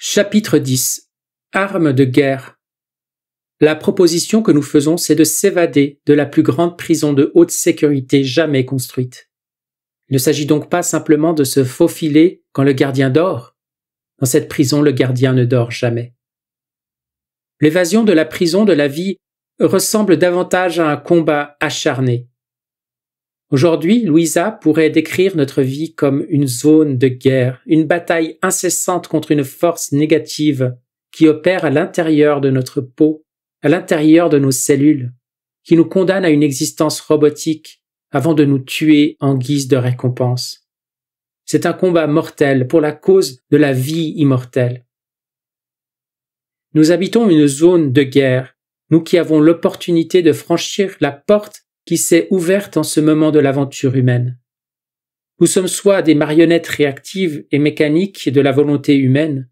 Chapitre 10 Armes de guerre La proposition que nous faisons, c'est de s'évader de la plus grande prison de haute sécurité jamais construite. Il ne s'agit donc pas simplement de se faufiler quand le gardien dort. Dans cette prison, le gardien ne dort jamais. L'évasion de la prison de la vie ressemble davantage à un combat acharné, Aujourd'hui, Louisa pourrait décrire notre vie comme une zone de guerre, une bataille incessante contre une force négative qui opère à l'intérieur de notre peau, à l'intérieur de nos cellules, qui nous condamne à une existence robotique avant de nous tuer en guise de récompense. C'est un combat mortel pour la cause de la vie immortelle. Nous habitons une zone de guerre, nous qui avons l'opportunité de franchir la porte qui s'est ouverte en ce moment de l'aventure humaine. Nous sommes soit des marionnettes réactives et mécaniques de la volonté humaine,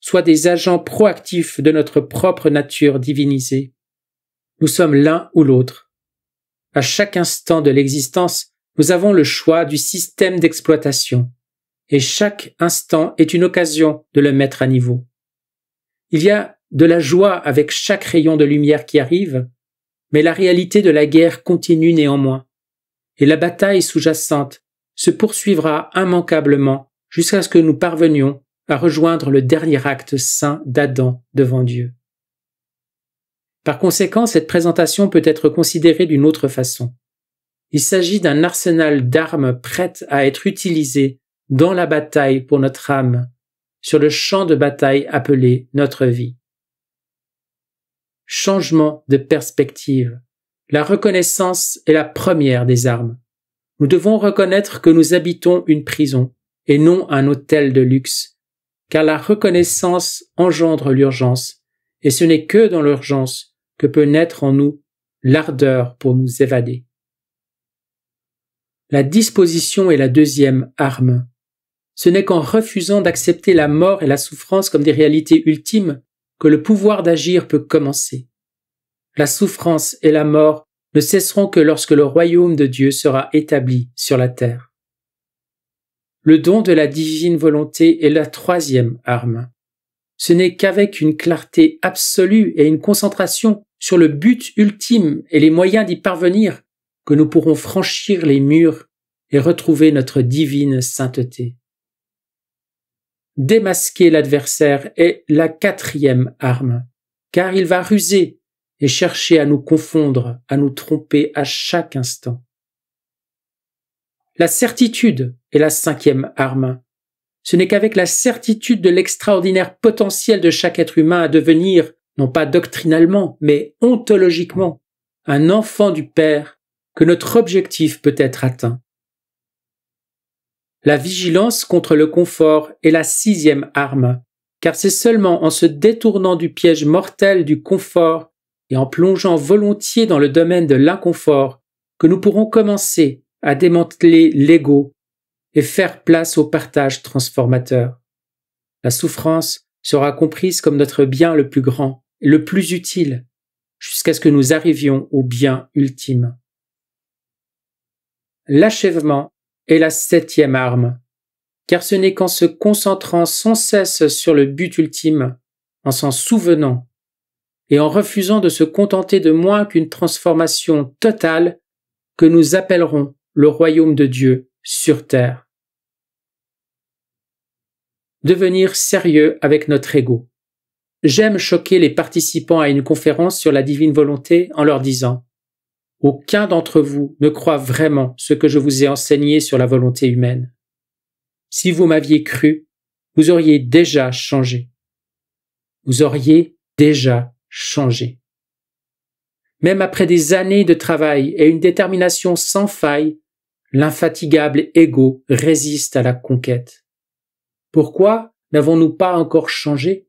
soit des agents proactifs de notre propre nature divinisée. Nous sommes l'un ou l'autre. À chaque instant de l'existence, nous avons le choix du système d'exploitation, et chaque instant est une occasion de le mettre à niveau. Il y a de la joie avec chaque rayon de lumière qui arrive, mais la réalité de la guerre continue néanmoins, et la bataille sous-jacente se poursuivra immanquablement jusqu'à ce que nous parvenions à rejoindre le dernier acte saint d'Adam devant Dieu. Par conséquent, cette présentation peut être considérée d'une autre façon. Il s'agit d'un arsenal d'armes prêtes à être utilisées dans la bataille pour notre âme, sur le champ de bataille appelé notre vie changement de perspective. La reconnaissance est la première des armes. Nous devons reconnaître que nous habitons une prison et non un hôtel de luxe, car la reconnaissance engendre l'urgence, et ce n'est que dans l'urgence que peut naître en nous l'ardeur pour nous évader. La disposition est la deuxième arme. Ce n'est qu'en refusant d'accepter la mort et la souffrance comme des réalités ultimes que le pouvoir d'agir peut commencer la souffrance et la mort ne cesseront que lorsque le royaume de Dieu sera établi sur la terre. Le don de la divine volonté est la troisième arme. Ce n'est qu'avec une clarté absolue et une concentration sur le but ultime et les moyens d'y parvenir que nous pourrons franchir les murs et retrouver notre divine sainteté. Démasquer l'adversaire est la quatrième arme, car il va ruser et chercher à nous confondre, à nous tromper à chaque instant. La certitude est la cinquième arme. Ce n'est qu'avec la certitude de l'extraordinaire potentiel de chaque être humain à devenir, non pas doctrinalement, mais ontologiquement, un enfant du Père, que notre objectif peut être atteint. La vigilance contre le confort est la sixième arme, car c'est seulement en se détournant du piège mortel du confort et en plongeant volontiers dans le domaine de l'inconfort que nous pourrons commencer à démanteler l'ego et faire place au partage transformateur. La souffrance sera comprise comme notre bien le plus grand et le plus utile jusqu'à ce que nous arrivions au bien ultime. L'achèvement est la septième arme, car ce n'est qu'en se concentrant sans cesse sur le but ultime, en s'en souvenant et en refusant de se contenter de moins qu'une transformation totale que nous appellerons le royaume de Dieu sur terre. Devenir sérieux avec notre ego. J'aime choquer les participants à une conférence sur la divine volonté en leur disant Aucun d'entre vous ne croit vraiment ce que je vous ai enseigné sur la volonté humaine. Si vous m'aviez cru, vous auriez déjà changé. Vous auriez déjà changer. Même après des années de travail et une détermination sans faille, l'infatigable ego résiste à la conquête. Pourquoi n'avons-nous pas encore changé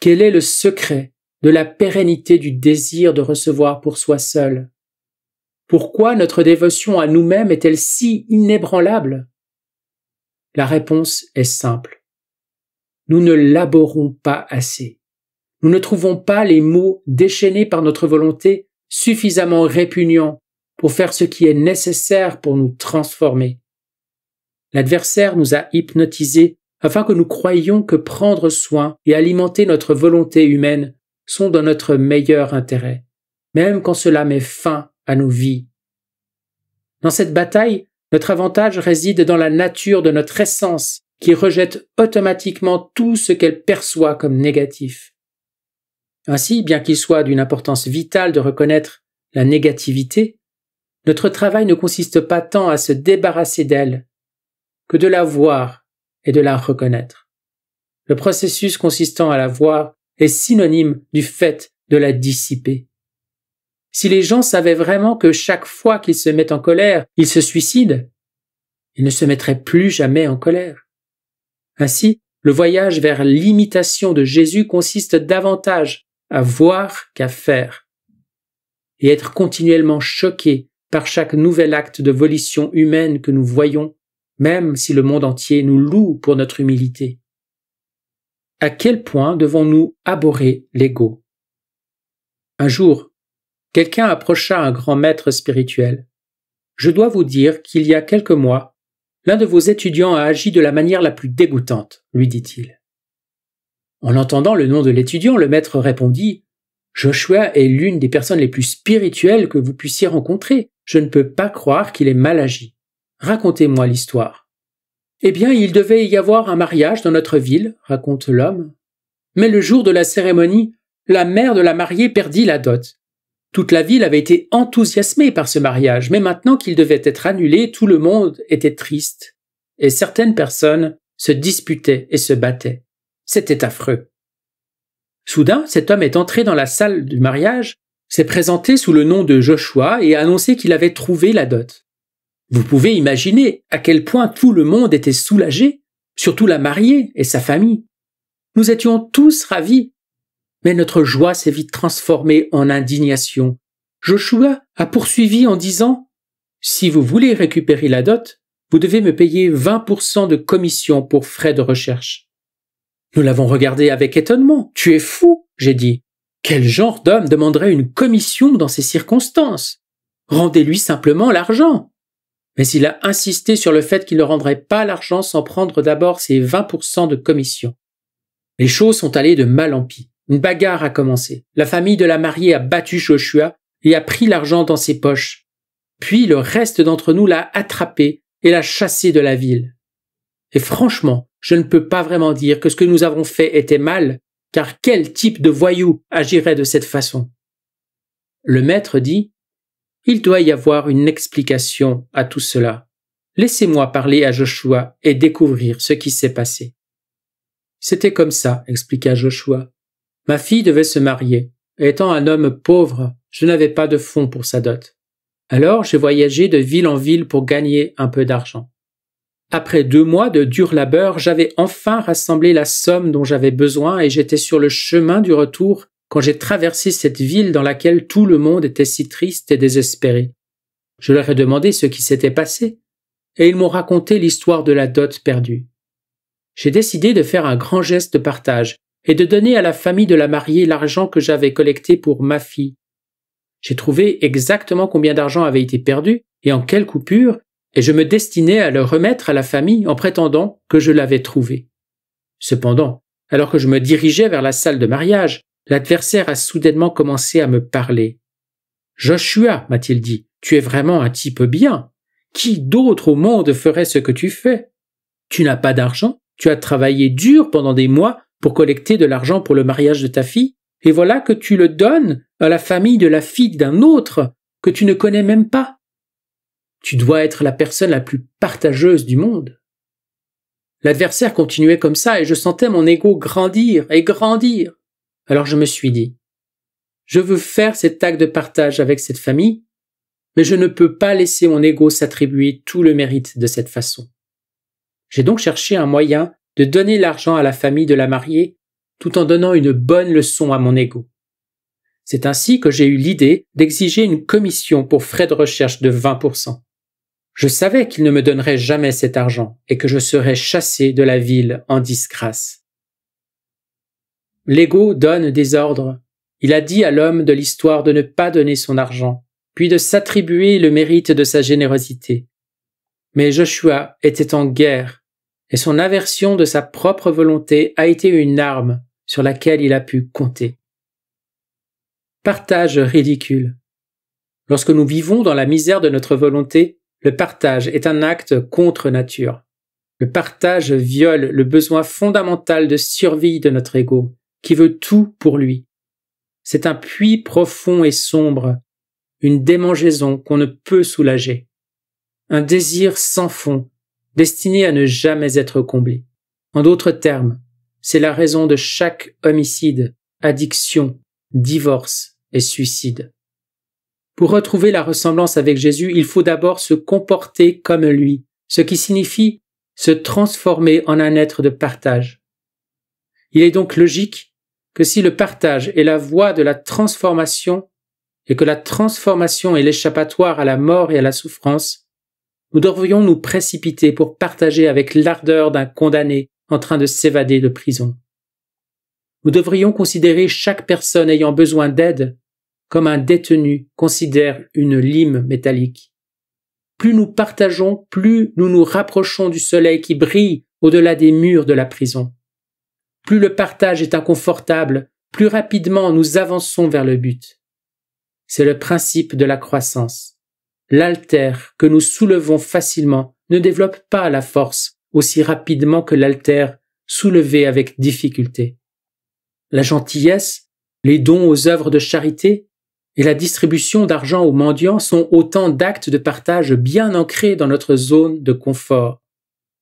Quel est le secret de la pérennité du désir de recevoir pour soi seul Pourquoi notre dévotion à nous-mêmes est-elle si inébranlable La réponse est simple. Nous ne laborons pas assez. Nous ne trouvons pas les mots déchaînés par notre volonté suffisamment répugnants pour faire ce qui est nécessaire pour nous transformer. L'adversaire nous a hypnotisés afin que nous croyions que prendre soin et alimenter notre volonté humaine sont dans notre meilleur intérêt, même quand cela met fin à nos vies. Dans cette bataille, notre avantage réside dans la nature de notre essence qui rejette automatiquement tout ce qu'elle perçoit comme négatif. Ainsi, bien qu'il soit d'une importance vitale de reconnaître la négativité, notre travail ne consiste pas tant à se débarrasser d'elle que de la voir et de la reconnaître. Le processus consistant à la voir est synonyme du fait de la dissiper. Si les gens savaient vraiment que chaque fois qu'ils se mettent en colère, ils se suicident, ils ne se mettraient plus jamais en colère. Ainsi, le voyage vers l'imitation de Jésus consiste davantage à voir qu'à faire, et être continuellement choqué par chaque nouvel acte de volition humaine que nous voyons, même si le monde entier nous loue pour notre humilité. À quel point devons-nous abhorrer l'ego Un jour, quelqu'un approcha un grand maître spirituel. Je dois vous dire qu'il y a quelques mois, l'un de vos étudiants a agi de la manière la plus dégoûtante, lui dit-il. En entendant le nom de l'étudiant, le maître répondit Joshua est l'une des personnes les plus spirituelles que vous puissiez rencontrer. Je ne peux pas croire qu'il ait mal agi. Racontez-moi l'histoire. Eh bien, il devait y avoir un mariage dans notre ville, raconte l'homme. Mais le jour de la cérémonie, la mère de la mariée perdit la dot. Toute la ville avait été enthousiasmée par ce mariage, mais maintenant qu'il devait être annulé, tout le monde était triste, et certaines personnes se disputaient et se battaient. C'était affreux. Soudain, cet homme est entré dans la salle du mariage, s'est présenté sous le nom de Joshua et a annoncé qu'il avait trouvé la dot. Vous pouvez imaginer à quel point tout le monde était soulagé, surtout la mariée et sa famille. Nous étions tous ravis. Mais notre joie s'est vite transformée en indignation. Joshua a poursuivi en disant Si vous voulez récupérer la dot, vous devez me payer 20% de commission pour frais de recherche. Nous l'avons regardé avec étonnement. Tu es fou, j'ai dit. Quel genre d'homme demanderait une commission dans ces circonstances Rendez-lui simplement l'argent. Mais il a insisté sur le fait qu'il ne rendrait pas l'argent sans prendre d'abord ses 20% de commission. Les choses sont allées de mal en pis. Une bagarre a commencé. La famille de la mariée a battu Joshua et a pris l'argent dans ses poches. Puis le reste d'entre nous l'a attrapé et l'a chassé de la ville. Et franchement, je ne peux pas vraiment dire que ce que nous avons fait était mal, car quel type de voyou agirait de cette façon Le maître dit Il doit y avoir une explication à tout cela. Laissez-moi parler à Joshua et découvrir ce qui s'est passé. C'était comme ça, expliqua Joshua. Ma fille devait se marier, étant un homme pauvre, je n'avais pas de fonds pour sa dot. Alors j'ai voyagé de ville en ville pour gagner un peu d'argent. Après deux mois de dur labeur, j'avais enfin rassemblé la somme dont j'avais besoin et j'étais sur le chemin du retour quand j'ai traversé cette ville dans laquelle tout le monde était si triste et désespéré. Je leur ai demandé ce qui s'était passé, et ils m'ont raconté l'histoire de la dot perdue. J'ai décidé de faire un grand geste de partage et de donner à la famille de la mariée l'argent que j'avais collecté pour ma fille. J'ai trouvé exactement combien d'argent avait été perdu et en quelle coupure, et je me destinais à le remettre à la famille en prétendant que je l'avais trouvé. Cependant, alors que je me dirigeais vers la salle de mariage, l'adversaire a soudainement commencé à me parler. Joshua, m'a-t-il dit, tu es vraiment un type bien. Qui d'autre au monde ferait ce que tu fais? Tu n'as pas d'argent, tu as travaillé dur pendant des mois pour collecter de l'argent pour le mariage de ta fille, et voilà que tu le donnes à la famille de la fille d'un autre que tu ne connais même pas. Tu dois être la personne la plus partageuse du monde. L'adversaire continuait comme ça et je sentais mon ego grandir et grandir. Alors je me suis dit, je veux faire cet acte de partage avec cette famille, mais je ne peux pas laisser mon ego s'attribuer tout le mérite de cette façon. J'ai donc cherché un moyen de donner l'argent à la famille de la mariée tout en donnant une bonne leçon à mon ego. C'est ainsi que j'ai eu l'idée d'exiger une commission pour frais de recherche de 20%. Je savais qu'il ne me donnerait jamais cet argent et que je serais chassé de la ville en disgrâce. L'ego donne des ordres. Il a dit à l'homme de l'histoire de ne pas donner son argent, puis de s'attribuer le mérite de sa générosité. Mais Joshua était en guerre, et son aversion de sa propre volonté a été une arme sur laquelle il a pu compter. Partage ridicule. Lorsque nous vivons dans la misère de notre volonté, le partage est un acte contre nature. Le partage viole le besoin fondamental de survie de notre ego, qui veut tout pour lui. C'est un puits profond et sombre, une démangeaison qu'on ne peut soulager, un désir sans fond, destiné à ne jamais être comblé. En d'autres termes, c'est la raison de chaque homicide, addiction, divorce et suicide. Pour retrouver la ressemblance avec Jésus, il faut d'abord se comporter comme lui, ce qui signifie se transformer en un être de partage. Il est donc logique que si le partage est la voie de la transformation et que la transformation est l'échappatoire à la mort et à la souffrance, nous devrions nous précipiter pour partager avec l'ardeur d'un condamné en train de s'évader de prison. Nous devrions considérer chaque personne ayant besoin d'aide comme un détenu considère une lime métallique. Plus nous partageons, plus nous nous rapprochons du soleil qui brille au-delà des murs de la prison. Plus le partage est inconfortable, plus rapidement nous avançons vers le but. C'est le principe de la croissance. L'altère que nous soulevons facilement ne développe pas la force aussi rapidement que l'altère soulevé avec difficulté. La gentillesse, les dons aux œuvres de charité, et la distribution d'argent aux mendiants sont autant d'actes de partage bien ancrés dans notre zone de confort,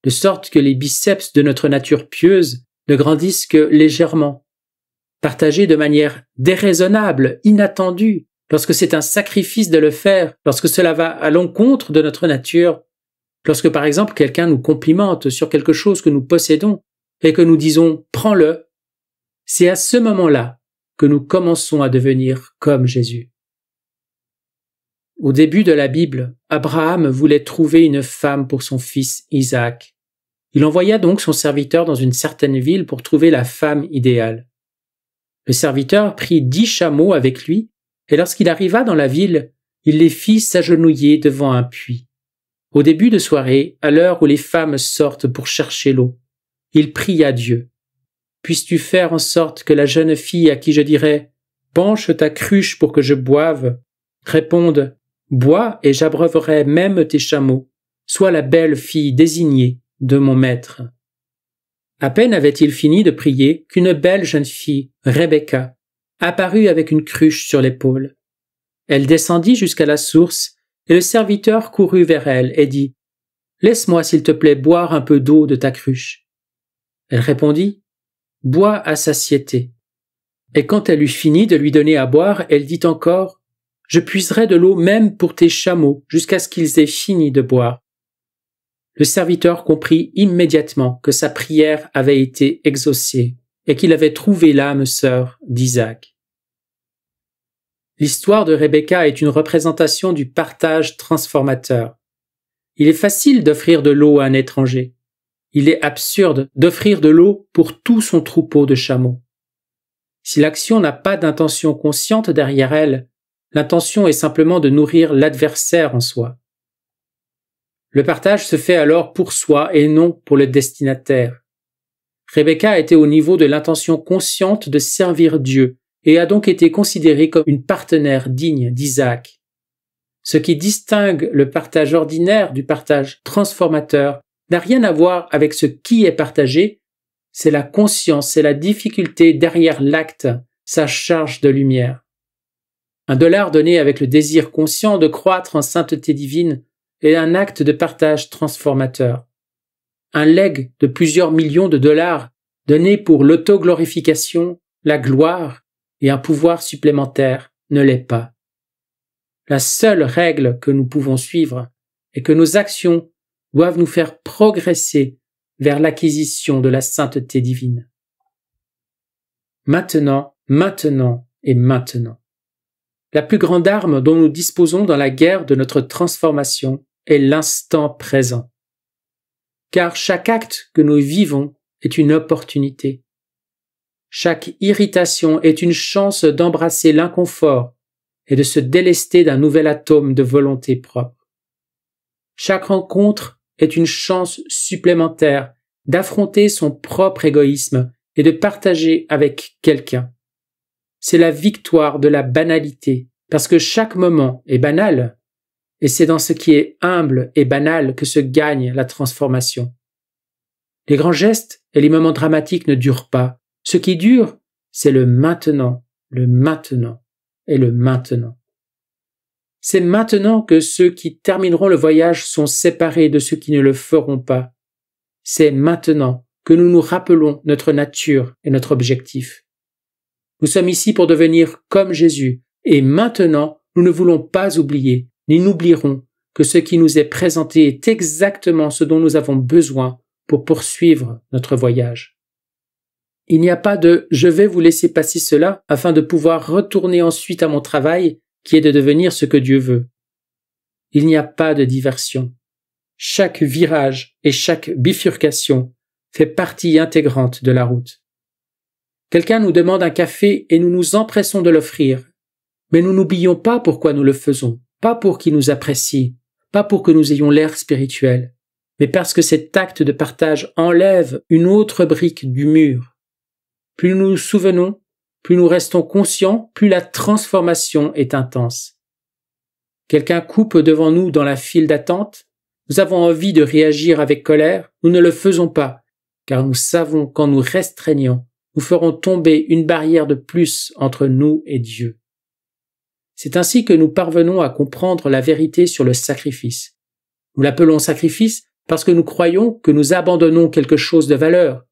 de sorte que les biceps de notre nature pieuse ne grandissent que légèrement. Partager de manière déraisonnable, inattendue, lorsque c'est un sacrifice de le faire, lorsque cela va à l'encontre de notre nature, lorsque par exemple quelqu'un nous complimente sur quelque chose que nous possédons et que nous disons prends-le, c'est à ce moment-là que nous commençons à devenir comme Jésus. Au début de la Bible, Abraham voulait trouver une femme pour son fils Isaac. Il envoya donc son serviteur dans une certaine ville pour trouver la femme idéale. Le serviteur prit dix chameaux avec lui, et lorsqu'il arriva dans la ville, il les fit s'agenouiller devant un puits. Au début de soirée, à l'heure où les femmes sortent pour chercher l'eau, il pria Dieu puisses-tu faire en sorte que la jeune fille à qui je dirai Penche ta cruche pour que je boive, réponde Bois et j'abreuverai même tes chameaux, sois la belle fille désignée de mon maître. À peine avait-il fini de prier qu'une belle jeune fille, Rebecca, apparut avec une cruche sur l'épaule. Elle descendit jusqu'à la source, et le serviteur courut vers elle et dit Laisse-moi, s'il te plaît, boire un peu d'eau de ta cruche. Elle répondit Bois à satiété. Et quand elle eut fini de lui donner à boire, elle dit encore Je puiserai de l'eau même pour tes chameaux, jusqu'à ce qu'ils aient fini de boire. Le serviteur comprit immédiatement que sa prière avait été exaucée et qu'il avait trouvé l'âme sœur d'Isaac. L'histoire de Rebecca est une représentation du partage transformateur. Il est facile d'offrir de l'eau à un étranger, il est absurde d'offrir de l'eau pour tout son troupeau de chameaux. Si l'action n'a pas d'intention consciente derrière elle, l'intention est simplement de nourrir l'adversaire en soi. Le partage se fait alors pour soi et non pour le destinataire. Rebecca était au niveau de l'intention consciente de servir Dieu et a donc été considérée comme une partenaire digne d'Isaac. Ce qui distingue le partage ordinaire du partage transformateur n'a rien à voir avec ce qui est partagé, c'est la conscience, c'est la difficulté derrière l'acte, sa charge de lumière. Un dollar donné avec le désir conscient de croître en sainteté divine est un acte de partage transformateur. Un legs de plusieurs millions de dollars donné pour l'autoglorification, la gloire et un pouvoir supplémentaire ne l'est pas. La seule règle que nous pouvons suivre est que nos actions doivent nous faire progresser vers l'acquisition de la sainteté divine. Maintenant, maintenant et maintenant. La plus grande arme dont nous disposons dans la guerre de notre transformation est l'instant présent. Car chaque acte que nous vivons est une opportunité. Chaque irritation est une chance d'embrasser l'inconfort et de se délester d'un nouvel atome de volonté propre. Chaque rencontre est une chance supplémentaire d'affronter son propre égoïsme et de partager avec quelqu'un. C'est la victoire de la banalité, parce que chaque moment est banal, et c'est dans ce qui est humble et banal que se gagne la transformation. Les grands gestes et les moments dramatiques ne durent pas. Ce qui dure, c'est le maintenant, le maintenant et le maintenant. C'est maintenant que ceux qui termineront le voyage sont séparés de ceux qui ne le feront pas. C'est maintenant que nous nous rappelons notre nature et notre objectif. Nous sommes ici pour devenir comme Jésus, et maintenant nous ne voulons pas oublier, ni n'oublierons que ce qui nous est présenté est exactement ce dont nous avons besoin pour poursuivre notre voyage. Il n'y a pas de je vais vous laisser passer cela afin de pouvoir retourner ensuite à mon travail qui est de devenir ce que Dieu veut. Il n'y a pas de diversion. Chaque virage et chaque bifurcation fait partie intégrante de la route. Quelqu'un nous demande un café et nous nous empressons de l'offrir. Mais nous n'oublions pas pourquoi nous le faisons, pas pour qu'il nous apprécie, pas pour que nous ayons l'air spirituel, mais parce que cet acte de partage enlève une autre brique du mur. Plus nous nous souvenons plus nous restons conscients, plus la transformation est intense. Quelqu'un coupe devant nous dans la file d'attente, nous avons envie de réagir avec colère, nous ne le faisons pas, car nous savons qu'en nous restreignant, nous ferons tomber une barrière de plus entre nous et Dieu. C'est ainsi que nous parvenons à comprendre la vérité sur le sacrifice. Nous l'appelons sacrifice parce que nous croyons que nous abandonnons quelque chose de valeur.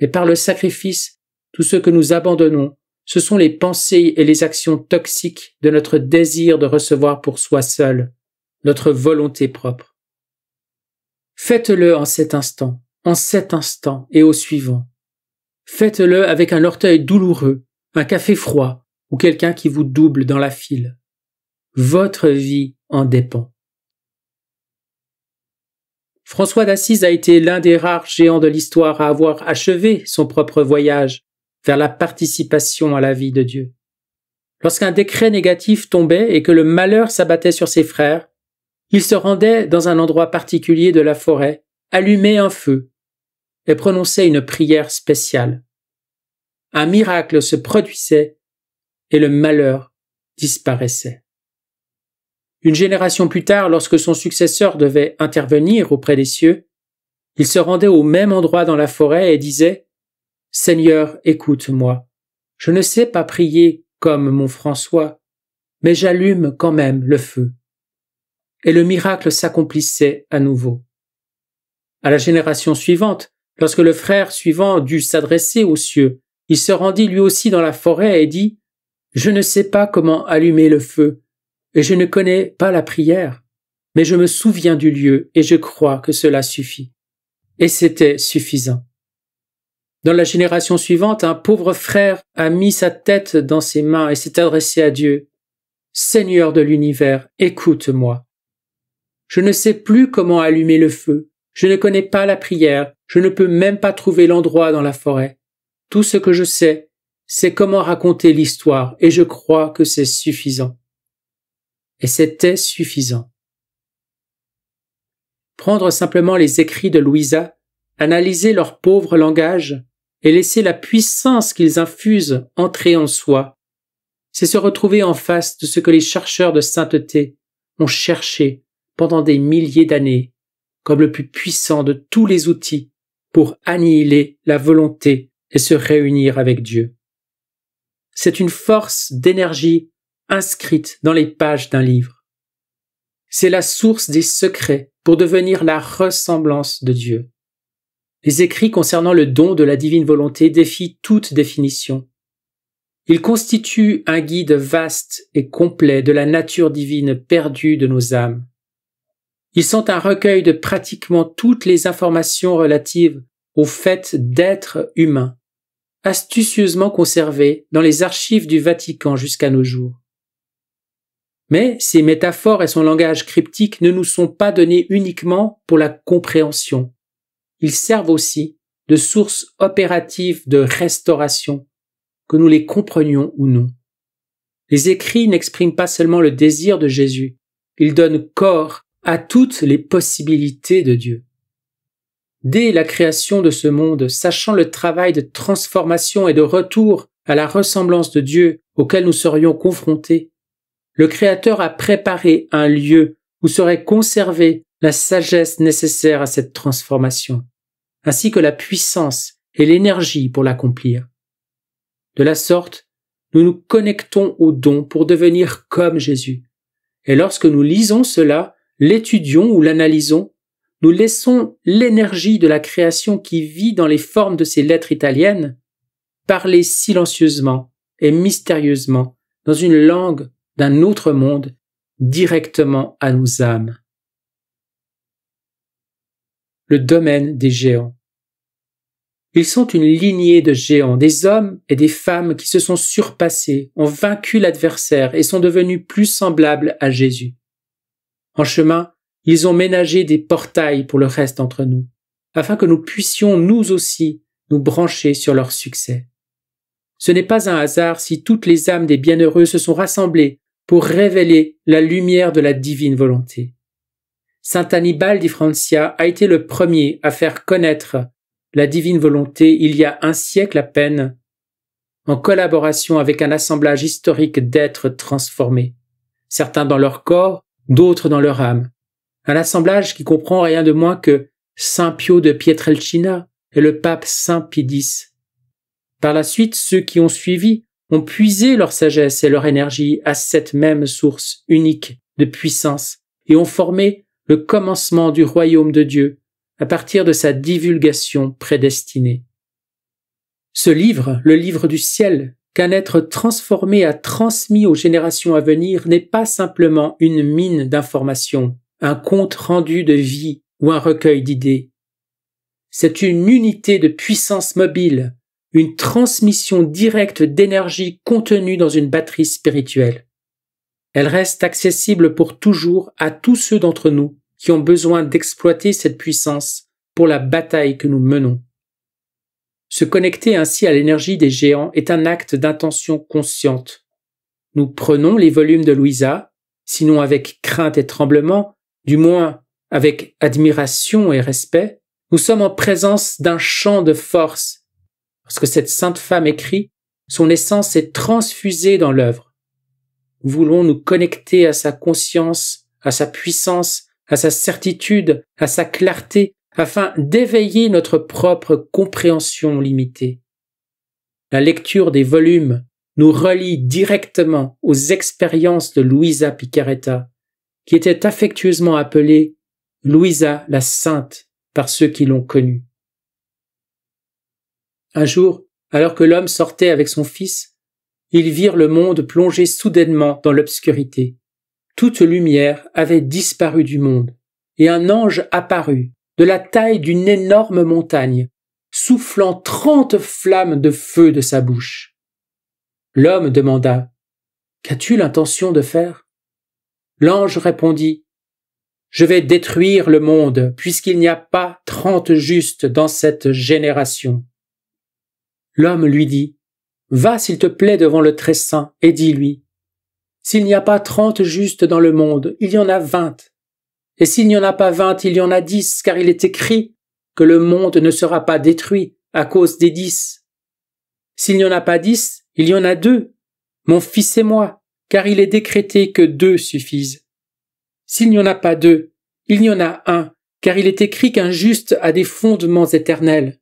Mais par le sacrifice, tout ce que nous abandonnons, ce sont les pensées et les actions toxiques de notre désir de recevoir pour soi seul, notre volonté propre. Faites-le en cet instant, en cet instant et au suivant. Faites-le avec un orteil douloureux, un café froid ou quelqu'un qui vous double dans la file. Votre vie en dépend. François d'Assise a été l'un des rares géants de l'histoire à avoir achevé son propre voyage vers la participation à la vie de Dieu. Lorsqu'un décret négatif tombait et que le malheur s'abattait sur ses frères, il se rendait dans un endroit particulier de la forêt, allumait un feu et prononçait une prière spéciale. Un miracle se produisait et le malheur disparaissait. Une génération plus tard, lorsque son successeur devait intervenir auprès des cieux, il se rendait au même endroit dans la forêt et disait Seigneur, écoute-moi. Je ne sais pas prier comme mon François, mais j'allume quand même le feu. Et le miracle s'accomplissait à nouveau. À la génération suivante, lorsque le frère suivant dut s'adresser aux cieux, il se rendit lui aussi dans la forêt et dit Je ne sais pas comment allumer le feu, et je ne connais pas la prière, mais je me souviens du lieu et je crois que cela suffit. Et c'était suffisant. Dans la génération suivante, un pauvre frère a mis sa tête dans ses mains et s'est adressé à Dieu. Seigneur de l'univers, écoute-moi. Je ne sais plus comment allumer le feu, je ne connais pas la prière, je ne peux même pas trouver l'endroit dans la forêt. Tout ce que je sais, c'est comment raconter l'histoire, et je crois que c'est suffisant. Et c'était suffisant. Prendre simplement les écrits de Louisa, analyser leur pauvre langage, et laisser la puissance qu'ils infusent entrer en soi. C'est se retrouver en face de ce que les chercheurs de sainteté ont cherché pendant des milliers d'années comme le plus puissant de tous les outils pour annihiler la volonté et se réunir avec Dieu. C'est une force d'énergie inscrite dans les pages d'un livre. C'est la source des secrets pour devenir la ressemblance de Dieu. Les écrits concernant le don de la divine volonté défient toute définition. Ils constituent un guide vaste et complet de la nature divine perdue de nos âmes. Ils sont un recueil de pratiquement toutes les informations relatives au fait d'être humain, astucieusement conservées dans les archives du Vatican jusqu'à nos jours. Mais ces métaphores et son langage cryptique ne nous sont pas donnés uniquement pour la compréhension, ils servent aussi de source opérative de restauration, que nous les comprenions ou non. Les écrits n'expriment pas seulement le désir de Jésus, ils donnent corps à toutes les possibilités de Dieu. Dès la création de ce monde, sachant le travail de transformation et de retour à la ressemblance de Dieu auquel nous serions confrontés, le Créateur a préparé un lieu où serait conservée la sagesse nécessaire à cette transformation ainsi que la puissance et l'énergie pour l'accomplir. De la sorte, nous nous connectons au don pour devenir comme Jésus. Et lorsque nous lisons cela, l'étudions ou l'analysons, nous laissons l'énergie de la création qui vit dans les formes de ces lettres italiennes parler silencieusement et mystérieusement dans une langue d'un autre monde directement à nos âmes le domaine des géants. Ils sont une lignée de géants, des hommes et des femmes qui se sont surpassés, ont vaincu l'adversaire et sont devenus plus semblables à Jésus. En chemin, ils ont ménagé des portails pour le reste entre nous, afin que nous puissions nous aussi nous brancher sur leur succès. Ce n'est pas un hasard si toutes les âmes des bienheureux se sont rassemblées pour révéler la lumière de la divine volonté. Saint Annibal di Francia a été le premier à faire connaître la divine volonté il y a un siècle à peine, en collaboration avec un assemblage historique d'êtres transformés, certains dans leur corps, d'autres dans leur âme. Un assemblage qui comprend rien de moins que Saint Pio de Pietrelcina et le pape Saint Pidis. Par la suite, ceux qui ont suivi ont puisé leur sagesse et leur énergie à cette même source unique de puissance et ont formé le commencement du royaume de Dieu à partir de sa divulgation prédestinée. Ce livre, le livre du ciel, qu'un être transformé a transmis aux générations à venir n'est pas simplement une mine d'informations, un compte rendu de vie ou un recueil d'idées. C'est une unité de puissance mobile, une transmission directe d'énergie contenue dans une batterie spirituelle. Elle reste accessible pour toujours à tous ceux d'entre nous qui ont besoin d'exploiter cette puissance pour la bataille que nous menons. Se connecter ainsi à l'énergie des géants est un acte d'intention consciente. Nous prenons les volumes de Louisa, sinon avec crainte et tremblement, du moins avec admiration et respect, nous sommes en présence d'un champ de force. Lorsque cette sainte femme écrit, son essence est transfusée dans l'œuvre. Nous voulons nous connecter à sa conscience, à sa puissance, à sa certitude, à sa clarté, afin d'éveiller notre propre compréhension limitée. La lecture des volumes nous relie directement aux expériences de Louisa Picaretta, qui était affectueusement appelée Louisa la Sainte par ceux qui l'ont connue. Un jour, alors que l'homme sortait avec son fils, ils virent le monde plonger soudainement dans l'obscurité. Toute lumière avait disparu du monde, et un ange apparut, de la taille d'une énorme montagne, soufflant trente flammes de feu de sa bouche. L'homme demanda Qu'as-tu l'intention de faire L'ange répondit Je vais détruire le monde, puisqu'il n'y a pas trente justes dans cette génération. L'homme lui dit Va, s'il te plaît, devant le Très-Saint, et dis-lui s'il n'y a pas trente justes dans le monde, il y en a vingt. Et s'il n'y en a pas vingt, il y en a dix, car il est écrit que le monde ne sera pas détruit à cause des dix. S'il n'y en a pas dix, il y en a deux, mon fils et moi, car il est décrété que deux suffisent. S'il n'y en a pas deux, il n'y en a un, car il est écrit qu'un juste a des fondements éternels.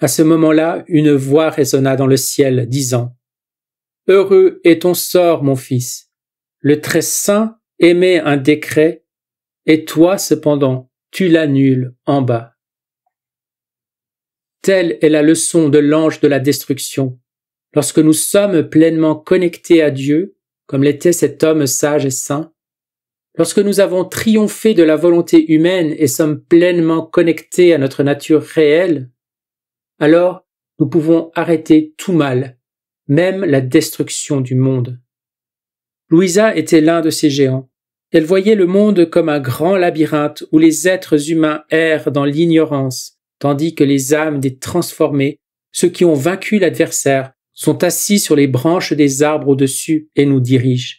À ce moment-là, une voix résonna dans le ciel, disant Heureux est ton sort, mon fils. Le très saint émet un décret, et toi, cependant, tu l'annules en bas. Telle est la leçon de l'ange de la destruction. Lorsque nous sommes pleinement connectés à Dieu, comme l'était cet homme sage et saint, lorsque nous avons triomphé de la volonté humaine et sommes pleinement connectés à notre nature réelle, alors nous pouvons arrêter tout mal même la destruction du monde. Louisa était l'un de ces géants. Elle voyait le monde comme un grand labyrinthe où les êtres humains errent dans l'ignorance, tandis que les âmes des transformés, ceux qui ont vaincu l'adversaire, sont assis sur les branches des arbres au-dessus et nous dirigent.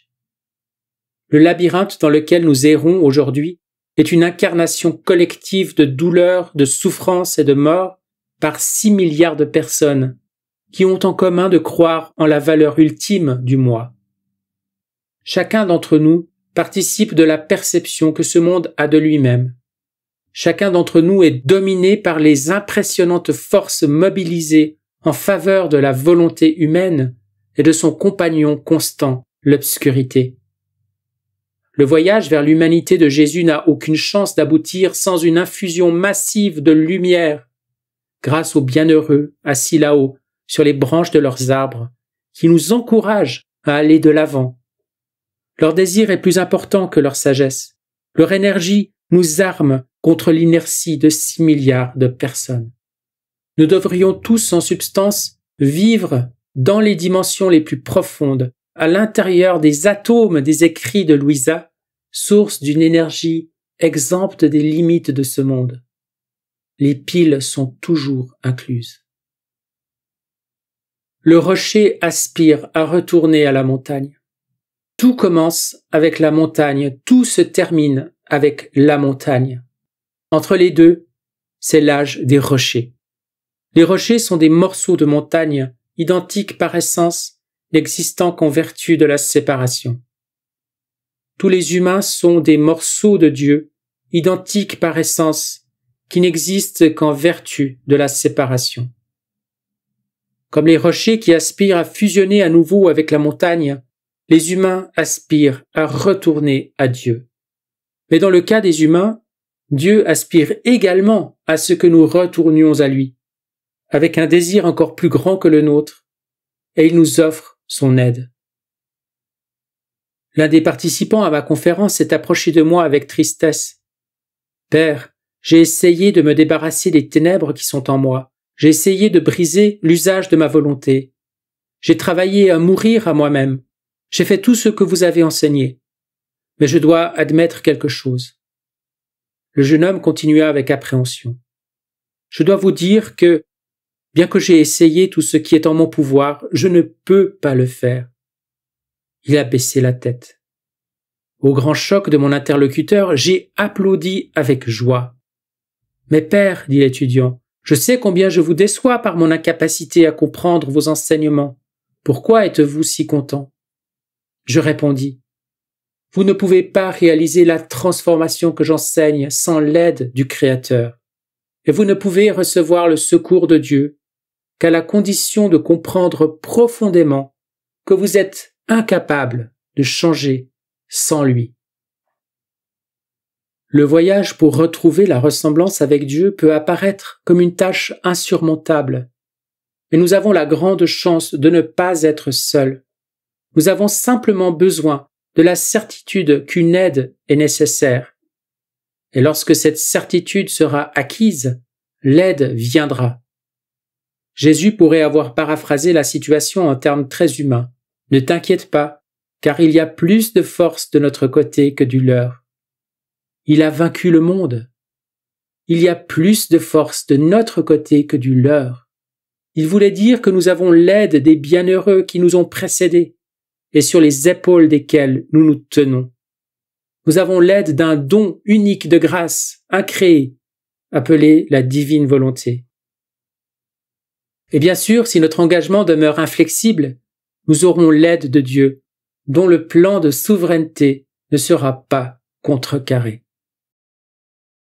Le labyrinthe dans lequel nous errons aujourd'hui est une incarnation collective de douleurs, de souffrances et de mort par six milliards de personnes, qui ont en commun de croire en la valeur ultime du moi. Chacun d'entre nous participe de la perception que ce monde a de lui-même. Chacun d'entre nous est dominé par les impressionnantes forces mobilisées en faveur de la volonté humaine et de son compagnon constant, l'obscurité. Le voyage vers l'humanité de Jésus n'a aucune chance d'aboutir sans une infusion massive de lumière, grâce aux bienheureux assis là-haut sur les branches de leurs arbres, qui nous encouragent à aller de l'avant. Leur désir est plus important que leur sagesse. Leur énergie nous arme contre l'inertie de six milliards de personnes. Nous devrions tous, en substance, vivre dans les dimensions les plus profondes, à l'intérieur des atomes des écrits de Louisa, source d'une énergie exempte des limites de ce monde. Les piles sont toujours incluses le rocher aspire à retourner à la montagne. Tout commence avec la montagne, tout se termine avec la montagne. Entre les deux, c'est l'âge des rochers. Les rochers sont des morceaux de montagne, identiques par essence, n'existant qu'en vertu de la séparation. Tous les humains sont des morceaux de Dieu, identiques par essence, qui n'existent qu'en vertu de la séparation. Comme les rochers qui aspirent à fusionner à nouveau avec la montagne, les humains aspirent à retourner à Dieu. Mais dans le cas des humains, Dieu aspire également à ce que nous retournions à lui, avec un désir encore plus grand que le nôtre, et il nous offre son aide. L'un des participants à ma conférence s'est approché de moi avec tristesse. Père, j'ai essayé de me débarrasser des ténèbres qui sont en moi, j'ai essayé de briser l'usage de ma volonté. J'ai travaillé à mourir à moi-même. J'ai fait tout ce que vous avez enseigné. Mais je dois admettre quelque chose. Le jeune homme continua avec appréhension. Je dois vous dire que, bien que j'ai essayé tout ce qui est en mon pouvoir, je ne peux pas le faire. Il a baissé la tête. Au grand choc de mon interlocuteur, j'ai applaudi avec joie. Mais père, dit l'étudiant, je sais combien je vous déçois par mon incapacité à comprendre vos enseignements. Pourquoi êtes-vous si content Je répondis. Vous ne pouvez pas réaliser la transformation que j'enseigne sans l'aide du Créateur. Et vous ne pouvez recevoir le secours de Dieu qu'à la condition de comprendre profondément que vous êtes incapable de changer sans lui. Le voyage pour retrouver la ressemblance avec Dieu peut apparaître comme une tâche insurmontable, mais nous avons la grande chance de ne pas être seuls. Nous avons simplement besoin de la certitude qu'une aide est nécessaire. Et lorsque cette certitude sera acquise, l'aide viendra. Jésus pourrait avoir paraphrasé la situation en termes très humains. Ne t'inquiète pas, car il y a plus de force de notre côté que du leur. Il a vaincu le monde. Il y a plus de force de notre côté que du leur. Il voulait dire que nous avons l'aide des bienheureux qui nous ont précédés et sur les épaules desquels nous nous tenons. Nous avons l'aide d'un don unique de grâce, incréé, appelé la divine volonté. Et bien sûr, si notre engagement demeure inflexible, nous aurons l'aide de Dieu, dont le plan de souveraineté ne sera pas contrecarré.